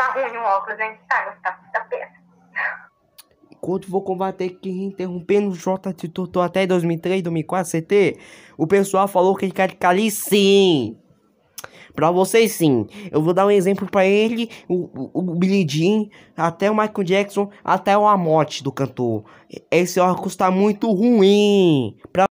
tá ruim o óculos, a gente sabe tá, tá péssimo. Enquanto vou combater aqui, interrompendo o J de Tutu até 2003, 2004, CT, o pessoal falou que ele cali sim. Pra vocês sim. Eu vou dar um exemplo pra ele, o, o, o Billy Jean, até o Michael Jackson, até o Amote do cantor. Esse óculos tá muito ruim. Pra